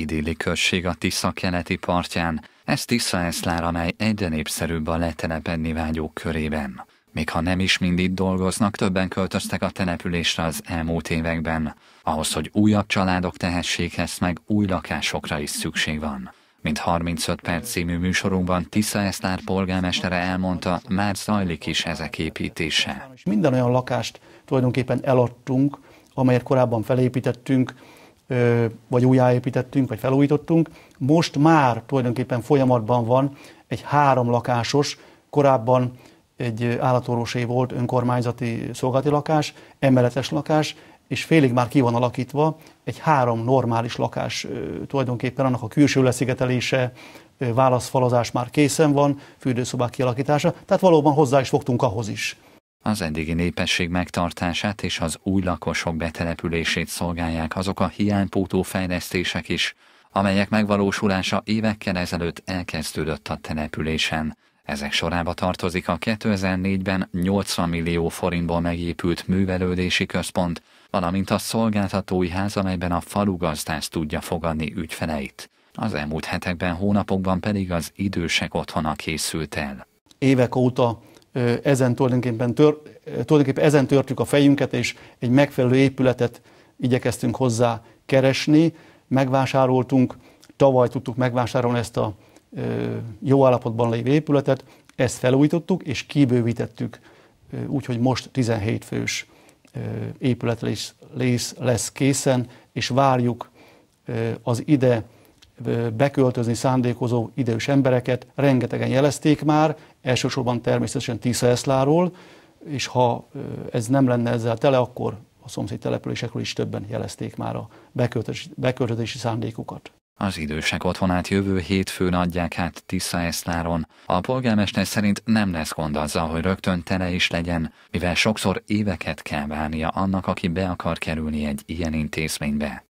idéli község a Tisza keleti partján, ez Tisza Eszlár, amely egyre népszerűbb a letelepedni vágyók körében. Még ha nem is mind itt dolgoznak, többen költöztek a településre az elmúlt években. Ahhoz, hogy újabb családok tehessék ezt meg, új lakásokra is szükség van. Mint 35 perc című műsorunkban Tisza Eszlár polgármestere elmondta, már zajlik is ezek építése. Minden olyan lakást tulajdonképpen eladtunk, amelyet korábban felépítettünk, vagy újjáépítettünk, vagy felújítottunk. Most már tulajdonképpen folyamatban van egy három lakásos, korábban egy állatorvosé volt önkormányzati szolgálati lakás, emeletes lakás, és félig már ki van alakítva egy három normális lakás tulajdonképpen, annak a külső leszigetelése, válaszfalazás már készen van, fürdőszobák kialakítása, tehát valóban hozzá is fogtunk ahhoz is. Az eddigi népesség megtartását és az új lakosok betelepülését szolgálják azok a hiánypótó fejlesztések is, amelyek megvalósulása évekkel ezelőtt elkezdődött a településen. Ezek sorába tartozik a 2004-ben 80 millió forintból megépült művelődési központ, valamint a szolgáltatói ház, amelyben a falu gazdász tudja fogadni ügyfeleit. Az elmúlt hetekben, hónapokban pedig az idősek otthona készült el. Évek óta ezen tulajdonképpen, tör, tulajdonképpen ezen törtük a fejünket, és egy megfelelő épületet igyekeztünk hozzá keresni. Megvásároltunk, tavaly tudtuk megvásárolni ezt a jó állapotban lévő épületet, ezt felújítottuk és kibővítettük, úgyhogy most 17 fős épület lesz, lesz készen, és várjuk az ide beköltözni szándékozó idős embereket rengetegen jelezték már, elsősorban természetesen Tiszaeszláról, és ha ez nem lenne ezzel tele, akkor a szomszéd településekről is többen jelezték már a beköltözési, szándékukat. Az idősek otthonát jövő hétfőn adják hát Tiszaesztáron. A polgármester szerint nem lesz gond azzal, hogy rögtön tele is legyen, mivel sokszor éveket kell várnia annak, aki be akar kerülni egy ilyen intézménybe.